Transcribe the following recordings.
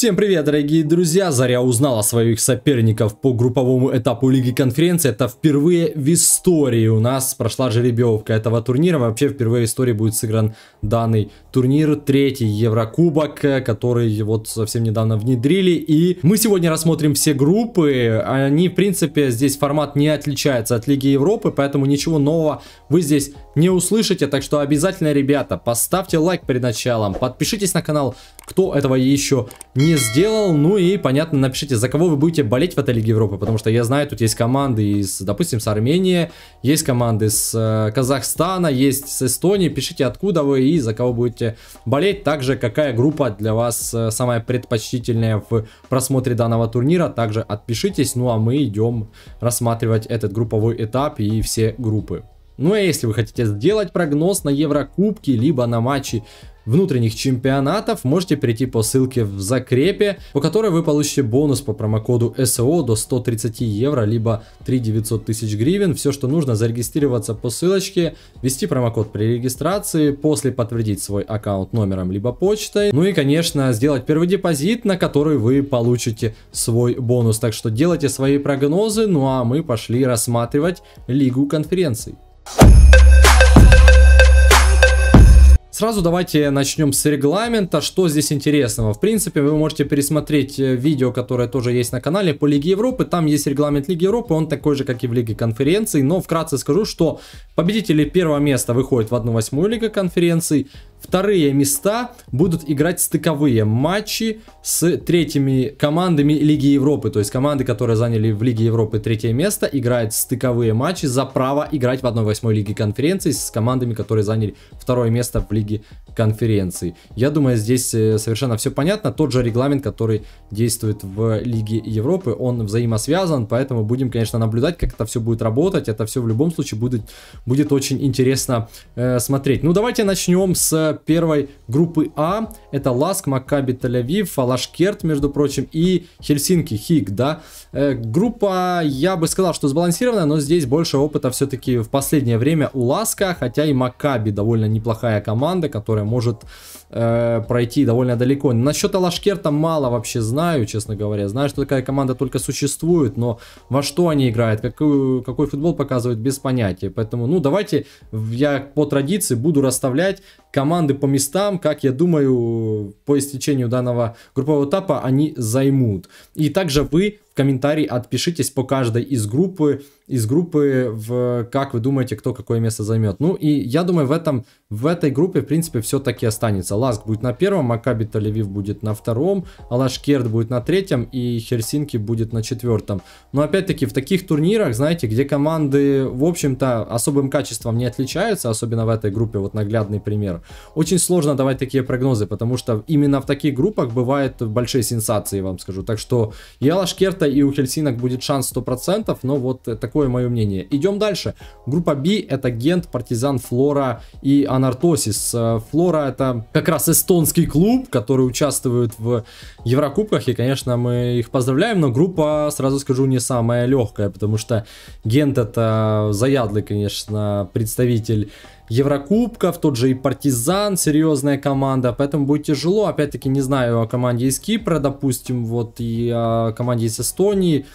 Всем привет, дорогие друзья! Заря узнала своих соперников по групповому этапу Лиги Конференции. Это впервые в истории у нас прошла жеребьевка этого турнира. Вообще впервые в истории будет сыгран данный турнир. Третий Еврокубок, э, который вот совсем недавно внедрили. И мы сегодня рассмотрим все группы. Они, в принципе, здесь формат не отличается от Лиги Европы, поэтому ничего нового вы здесь не услышите. Так что обязательно, ребята, поставьте лайк перед началом. Подпишитесь на канал, кто этого еще не не сделал. Ну и, понятно, напишите, за кого вы будете болеть в этой Лиге Европы, потому что я знаю, тут есть команды из, допустим, с Армении, есть команды с э, Казахстана, есть с Эстонии. Пишите, откуда вы и за кого будете болеть. Также, какая группа для вас э, самая предпочтительная в просмотре данного турнира. Также отпишитесь. Ну а мы идем рассматривать этот групповой этап и все группы. Ну а если вы хотите сделать прогноз на Еврокубки, либо на матчи внутренних чемпионатов, можете перейти по ссылке в закрепе, по которой вы получите бонус по промокоду SEO до 130 евро, либо 3 900 тысяч гривен. Все, что нужно, зарегистрироваться по ссылочке, ввести промокод при регистрации, после подтвердить свой аккаунт номером либо почтой. Ну и, конечно, сделать первый депозит, на который вы получите свой бонус. Так что делайте свои прогнозы, ну а мы пошли рассматривать Лигу конференций. Сразу давайте начнем с регламента. Что здесь интересного? В принципе, вы можете пересмотреть э, видео, которое тоже есть на канале по Лиге Европы. Там есть регламент Лиги Европы, он такой же, как и в Лиге Конференций. Но вкратце скажу, что победители первого места выходят в 1-8 Лига Конференций, вторые места будут играть стыковые матчи с третьими командами Лиги Европы. То есть команды, которые заняли в Лиге Европы третье место, играют стыковые матчи за право играть в 1-8 Лиге Конференции с командами, которые заняли второе место в Лиге Конференции. Я думаю, здесь э, совершенно все понятно. Тот же регламент, который действует в Лиге Европы, он взаимосвязан, поэтому будем, конечно, наблюдать, как это все будет работать. Это все в любом случае будет, будет очень интересно э, смотреть. Ну, давайте начнем с первой группы А. Это Ласк, Макаби, Тель-Авив, Алашкерт, между прочим, и Хельсинки, Хиг, да. Э, группа, я бы сказал, что сбалансированная, но здесь больше опыта все-таки в последнее время у Ласка, хотя и Макаби довольно неплохая команда, которая может э, пройти довольно далеко. Насчет Алашкерта мало вообще знаю, честно говоря. Знаю, что такая команда только существует, но во что они играют, какую, какой футбол показывают, без понятия. Поэтому, ну, давайте я по традиции буду расставлять команды по местам, как я думаю, по истечению данного группового этапа они займут. И также вы комментарий, отпишитесь по каждой из группы, из группы, в, как вы думаете, кто какое место займет. Ну и я думаю, в, этом, в этой группе, в принципе, все-таки останется. Ласк будет на первом, Макаби тель будет на втором, Алашкерд будет на третьем и Херсинки будет на четвертом. Но опять-таки в таких турнирах, знаете, где команды, в общем-то, особым качеством не отличаются, особенно в этой группе, вот наглядный пример, очень сложно давать такие прогнозы, потому что именно в таких группах бывают большие сенсации, я вам скажу. Так что и Алашкерта, и у Хельсинок будет шанс 100%, но вот э, такое мое мнение. Идем дальше. Группа B это Гент, Партизан, Флора и Анартосис. Э, Флора это как раз эстонский клуб, который участвует в Еврокубках, и, конечно, мы их поздравляем, но группа, сразу скажу, не самая легкая, потому что Гент это заядлый, конечно, представитель Еврокубков, тот же и Партизан, серьезная команда, поэтому будет тяжело. Опять-таки не знаю о команде из Кипра, допустим, вот и о команде из Эстонии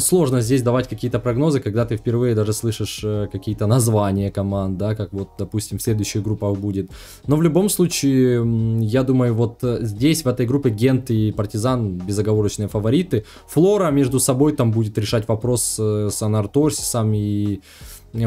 сложно здесь давать какие-то прогнозы, когда ты впервые даже слышишь э, какие-то названия команд, да, как вот, допустим, в следующих группах будет. Но в любом случае, я думаю, вот э, здесь, в этой группе Гент и Партизан безоговорочные фавориты. Флора между собой там будет решать вопрос э, с Анарторсисом и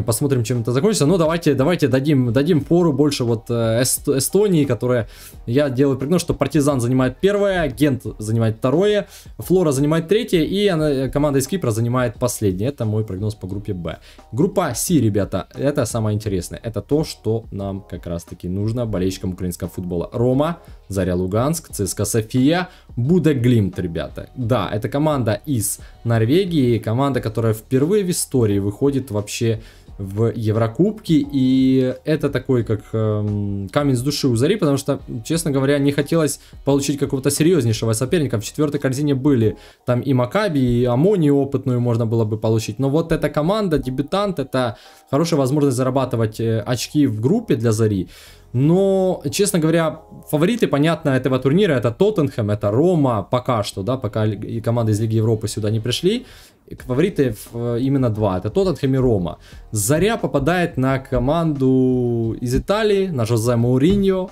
посмотрим, чем это закончится. Но давайте, давайте дадим, дадим пору больше вот Эст, Эстонии, которая, я делаю прогноз, что Партизан занимает первое, Гент занимает второе, Флора занимает третье, и она, команда Канада из Кипра занимает последний. Это мой прогноз по группе Б. Группа С, ребята, это самое интересное. Это то, что нам как раз-таки нужно болельщикам украинского футбола. Рома, Заря Луганск, ЦСКА София, Буда Глимт, ребята. Да, это команда из Норвегии, команда, которая впервые в истории выходит вообще в Еврокубке, и это такой как эм, камень с души у Зари, потому что, честно говоря, не хотелось получить какого-то серьезнейшего соперника. В четвертой корзине были там и Макаби, и Амони опытную можно было бы получить, но вот эта команда, дебютант, это хорошая возможность зарабатывать э, очки в группе для Зари. Но, честно говоря, фавориты, понятно, этого турнира это Тоттенхэм, это Рома пока что, да, пока и команды из Лиги Европы сюда не пришли фаворитов э, именно два. Это тот от Рома. Заря попадает на команду из Италии, на Жозе Мауриньо.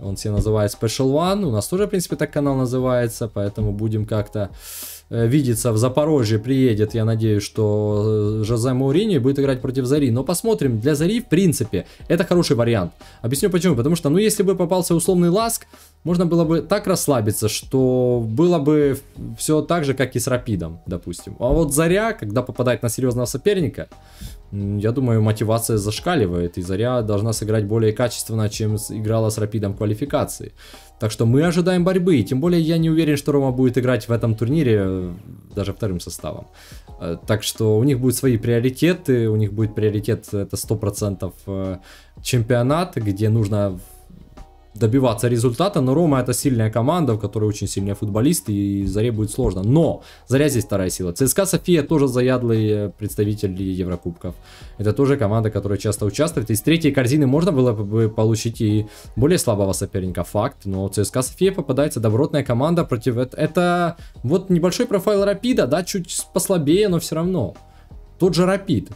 Он себя называет Special One. У нас тоже, в принципе, так канал называется, поэтому будем как-то... Э, видится в Запорожье, приедет, я надеюсь, что э, Жозе Маурини будет играть против Зари. Но посмотрим, для Зари, в принципе, это хороший вариант. Объясню почему. Потому что, ну, если бы попался условный Ласк, можно было бы так расслабиться, что было бы все так же, как и с Рапидом, допустим. А вот Заря, когда попадает на серьезного соперника, я думаю, мотивация зашкаливает, и Заря должна сыграть более качественно, чем играла с Рапидом квалификации. Так что мы ожидаем борьбы, и тем более я не уверен, что Рома будет играть в этом турнире э, даже вторым составом. Э, так что у них будут свои приоритеты, у них будет приоритет это 100% э, чемпионат, где нужно добиваться результата, но Рома это сильная команда, в которой очень сильные футболисты, и Заре будет сложно. Но Заря здесь вторая сила. ЦСКА София тоже заядлый представитель Еврокубков. Это тоже команда, которая часто участвует. Из третьей корзины можно было бы получить и более слабого соперника, факт. Но ЦСКА София попадается добротная команда против... Это вот небольшой профайл Рапида, да, чуть послабее, но все равно. Тот же Рапид,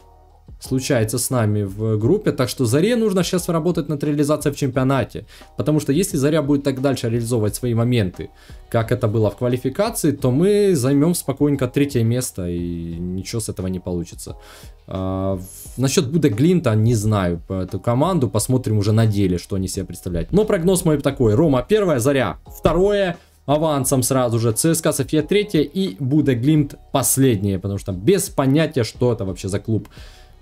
случается с нами в группе. Так что Заре нужно сейчас работать над реализацией в чемпионате. Потому что если Заря будет так дальше реализовывать свои моменты, как это было в квалификации, то мы займем спокойненько третье место и ничего с этого не получится. А, насчет Буда Глинта не знаю по эту команду. Посмотрим уже на деле, что они себе представляют. Но прогноз мой такой. Рома первое, Заря второе, авансом сразу же. ЦСКА София третье и Буда Глинт последнее. Потому что без понятия, что это вообще за клуб.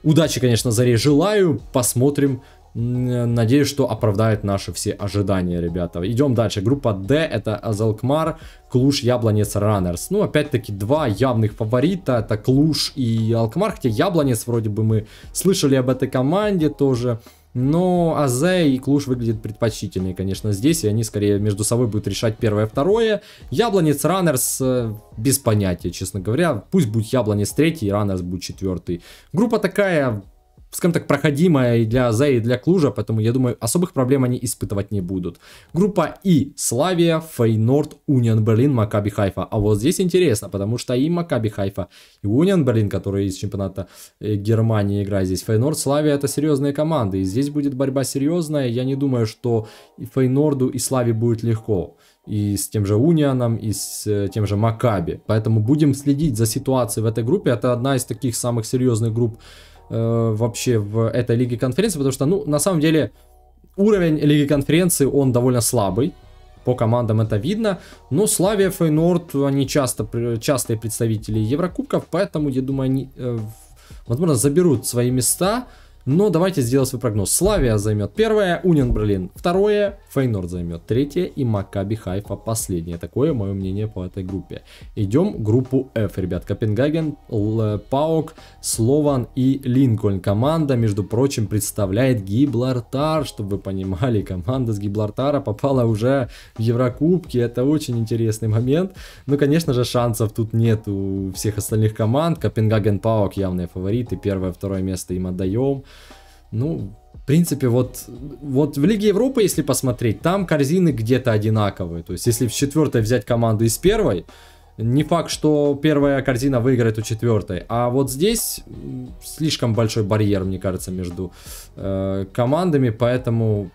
Удачи, конечно, Заре желаю. Посмотрим. Надеюсь, что оправдает наши все ожидания, ребята. Идем дальше. Группа D это Азалкмар, Клуш, Яблонец, Раннерс. Ну, опять-таки, два явных фаворита. Это Клуш и Алкмар. Хотя Яблонец вроде бы мы слышали об этой команде тоже. Но Азе и Клуш выглядят предпочтительнее, конечно, здесь, и они скорее между собой будут решать первое второе. Яблонец, Раннерс, э, без понятия, честно говоря. Пусть будет Яблонец третий, Раннерс будет четвертый. Группа такая скажем так, проходимая и для Зе, и для Клужа, поэтому, я думаю, особых проблем они испытывать не будут. Группа И. Славия, Фейнорд, Униан, Берлин, Макаби Хайфа. А вот здесь интересно, потому что и Макаби Хайфа, и Униан, Берлин, которые из чемпионата э, Германии играют здесь. Фейнорд, Славия это серьезные команды, и здесь будет борьба серьезная. Я не думаю, что и Фейнорду, и Славе будет легко и с тем же Унианом, и с э, тем же Макаби. Поэтому будем следить за ситуацией в этой группе. Это одна из таких самых серьезных групп э, вообще в этой Лиге Конференции, потому что, ну, на самом деле, уровень Лиги Конференции, он довольно слабый, по командам это видно, но Славия, Фейнорд, они часто, частые представители Еврокубков, поэтому, я думаю, они, э, возможно, заберут свои места, но давайте сделаем свой прогноз. Славия займет первое, Унион Берлин второе, Фейнор займет третье и Макаби Хайфа последнее. Такое мое мнение по этой группе. Идем группу F, ребят. Копенгаген, Паук, Слован и Линкольн. Команда, между прочим, представляет Гиблартар, чтобы вы понимали. Команда с Гиблартара попала уже в Еврокубки. Это очень интересный момент. Ну, конечно же, шансов тут нет у всех остальных команд. Копенгаген, Паук явные фавориты. Первое, второе место им отдаем. Ну, принципе, вот, вот в Лиге Европы, если посмотреть, там корзины где-то одинаковые. То есть, если в четвертой взять команду из первой, не факт, что первая корзина выиграет у четвертой. А вот здесь слишком большой барьер, мне кажется, между э, командами. Поэтому,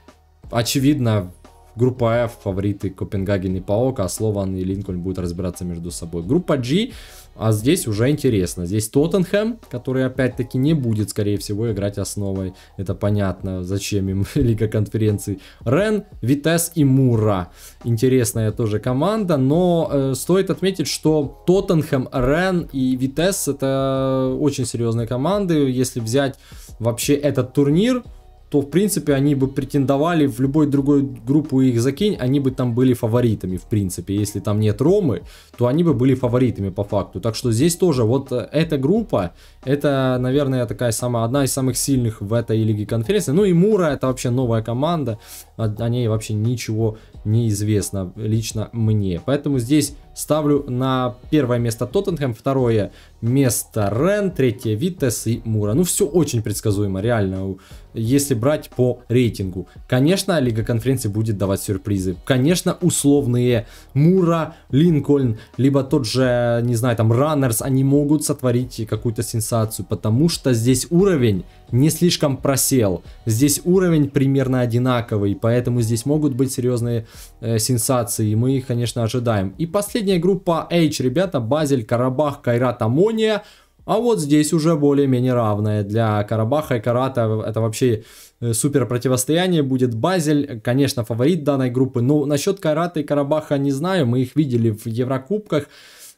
очевидно, группа F фавориты Копенгаген и Паок, а Слован и Линкольн будут разбираться между собой. Группа G а здесь уже интересно. Здесь Тоттенхэм, который опять-таки не будет, скорее всего, играть основой. Это понятно, зачем им Лига конференций. Рен, Витес и Мура. Интересная тоже команда, но э, стоит отметить, что Тоттенхэм, Рен и Витес это очень серьезные команды. Если взять вообще этот турнир, то в принципе они бы претендовали в любой другой группу их закинь, они бы там были фаворитами в принципе. Если там нет Ромы, то они бы были фаворитами по факту. Так что здесь тоже вот э, эта группа, это, наверное, такая самая одна из самых сильных в этой лиге конференции. Ну и Мура это вообще новая команда, о ней вообще ничего не известно лично мне. Поэтому здесь Ставлю на первое место Тоттенхэм, второе место Рен, третье Витес и Мура. Ну, все очень предсказуемо, реально, если брать по рейтингу. Конечно, Лига Конференции будет давать сюрпризы. Конечно, условные Мура, Линкольн, либо тот же, не знаю, там, Раннерс, они могут сотворить какую-то сенсацию, потому что здесь уровень не слишком просел. Здесь уровень примерно одинаковый, поэтому здесь могут быть серьезные э, сенсации, и мы их, конечно, ожидаем. И последняя группа H, ребята, Базель, Карабах, Кайрат, Амония. А вот здесь уже более-менее равное. Для Карабаха и Карата это вообще э, супер противостояние будет. Базель, конечно, фаворит данной группы. Но насчет Карата и Карабаха не знаю. Мы их видели в Еврокубках,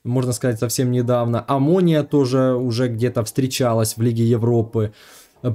можно сказать, совсем недавно. Амония тоже уже где-то встречалась в Лиге Европы.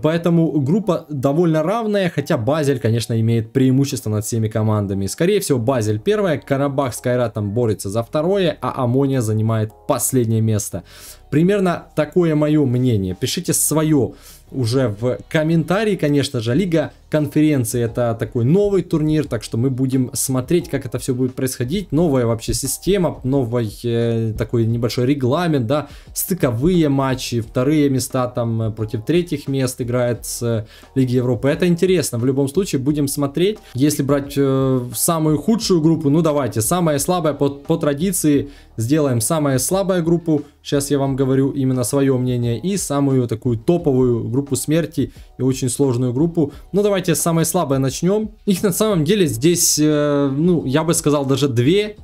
Поэтому группа довольно равная, хотя Базель, конечно, имеет преимущество над всеми командами. Скорее всего, Базель первая, Карабах с Кайратом борется за второе, а Амония занимает последнее место. Примерно такое мое мнение. Пишите свое уже в комментарии, конечно же. Лига конференции это такой новый турнир, так что мы будем смотреть, как это все будет происходить. Новая вообще система, новый э, такой небольшой регламент, да, стыковые матчи, вторые места там э, против третьих мест играет с э, Лиги Европы. Это интересно, в любом случае будем смотреть. Если брать э, самую худшую группу, ну давайте, самая слабая по, по традиции сделаем самая слабая группу. Сейчас я вам говорю именно свое мнение и самую такую топовую группу группу смерти и очень сложную группу. Но ну, давайте самое слабое начнем. Их на самом деле здесь, э, ну, я бы сказал, даже две,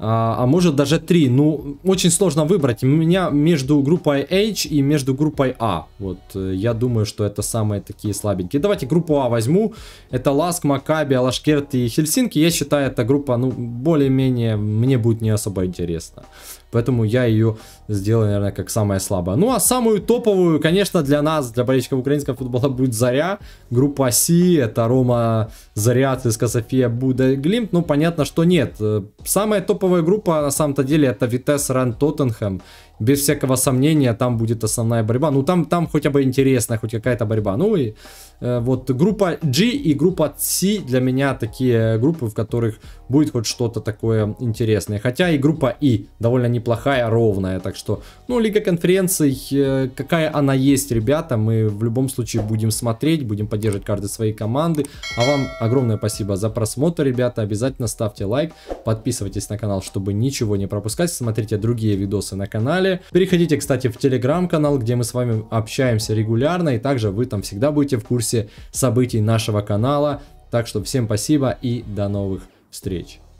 а, а может даже три. Ну, очень сложно выбрать. У меня между группой H и между группой А. Вот, э, я думаю, что это самые такие слабенькие. Давайте группу А возьму. Это Ласк, Макаби, Алашкерт и Хельсинки. Я считаю, эта группа, ну, более-менее мне будет не особо интересно. Поэтому я ее сделал, наверное, как самая слабая. Ну, а самую топовую, конечно, для нас, для болельщиков украинского футбола будет Заря. Группа Си, это Рома, Заря, ЦСКА, София, Буда, Глимп. Ну, понятно, что нет. Э, самая топовая группа, на самом-то деле, это Витес, Ран, Тоттенхэм без всякого сомнения там будет основная борьба. Ну там, там хотя бы интересная, хоть какая-то борьба. Ну и э, вот группа G и группа C для меня такие группы, в которых будет хоть что-то такое интересное. Хотя и группа И довольно неплохая, ровная. Так что, ну, Лига конференций, э, какая она есть, ребята, мы в любом случае будем смотреть, будем поддерживать карты своей команды. А вам огромное спасибо за просмотр, ребята. Обязательно ставьте лайк, подписывайтесь на канал, чтобы ничего не пропускать. Смотрите другие видосы на канале далее. Переходите, кстати, в телеграм-канал, где мы с вами общаемся регулярно, и также вы там всегда будете в курсе событий нашего канала. Так что всем спасибо и до новых встреч.